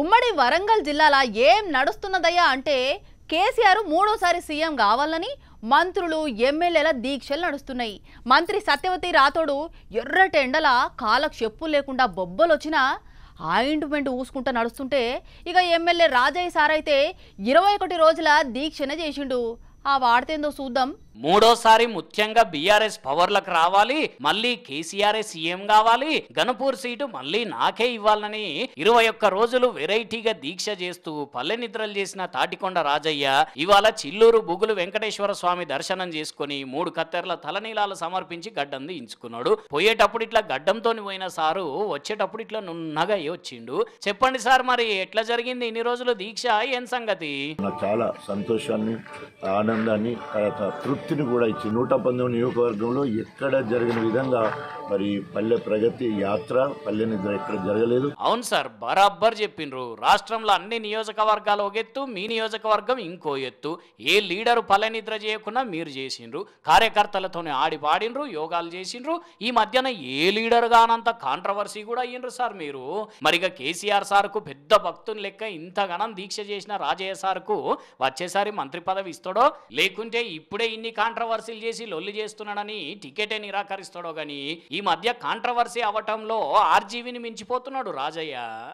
ఉమ్మడి వరంగల్ జిల్లాల ఏం నడుస్తున్నదయ్యా అంటే కేసీఆర్ మూడోసారి సీఎం కావాలని మంత్రులు ఎమ్మెల్యేల దీక్షలు నడుస్తున్నాయి మంత్రి సత్యవతి రాథోడు ఎండల కాళ్ళకు చెప్పులు లేకుండా బొబ్బలు వచ్చినా ఆయింట్మెంట్ ఊసుకుంటూ నడుస్తుంటే ఇక ఎమ్మెల్యే రాజయ్య సార్ అయితే ఇరవై ఒకటి రోజుల దీక్షనే చేసిండు ఆ వాడితేందో చూద్దాం మూడోసారి ముఖ్యంగా బీఆర్ఎస్ పవర్లకు రావాలి మళ్ళీ కేసీఆర్ సీఎం కావాలి గణపూర్ సీటు మళ్ళీ నాకే ఇవ్వాలని ఇరవై ఒక్క రోజులు వెరైటీగా దీక్ష చేస్తూ పల్లె నిద్రలు చేసిన తాటికొండ రాజయ్య ఇవాళ చిల్లూరు బుగులు వెంకటేశ్వర స్వామి దర్శనం చేసుకుని మూడు కత్తెరల తలనీలాలు సమర్పించి గడ్డం దించుకున్నాడు పోయేటప్పుడు ఇట్లా గడ్డంతో పోయిన సారు వచ్చేటప్పుడు ఇట్లా నున్నగా వచ్చిండు చెప్పండి సార్ మరి ఎట్లా జరిగింది ఇన్ని రోజులు దీక్ష ఏం సంగతి చాలా సంతోషాన్ని ఆనందాన్ని తృప్తిని కూడా ఇచ్చి నూట పంతొమ్మిది నియోజకవర్గంలో ఎక్కడ జరిగిన విధంగా మరి పల్లె ప్రగతి యాత్ర పల్లె నిద్ర ఎక్కడ జరగలేదు అవును సార్ బరాబర్ చెప్పిండ్రు రాష్ట్రంలో అన్ని నియోజకవర్గాలు ఒక ఎత్తు మీ నియోజకవర్గం ఇంకో ఎత్తు ఏ లీడరు పల్లె నిద్ర చేయకుండా మీరు చేసిండ్రు కార్యకర్తలతోనే ఆడి యోగాలు చేసిండ్రు ఈ మధ్యన ఏ లీడర్ గానంత కాంట్రవర్సీ కూడా అయ్యిండ్రు సార్ మీరు మరిగా కేసీఆర్ సార్కు పెద్ద భక్తుని లెక్క ఇంతగానం దీక్ష చేసిన రాజయ్య సార్కు వచ్చేసారి మంత్రి పదవి ఇస్తాడో లేకుంటే ఇప్పుడే ఇన్ని కాంట్రవర్సీలు చేసి లొల్లు చేస్తున్నాడని టికెటే నిరాకరిస్తాడో కానీ ఈ మధ్య కాంట్రవర్సీ అవటంలో ఆర్జీవిని మించిపోతున్నాడు రాజయ్య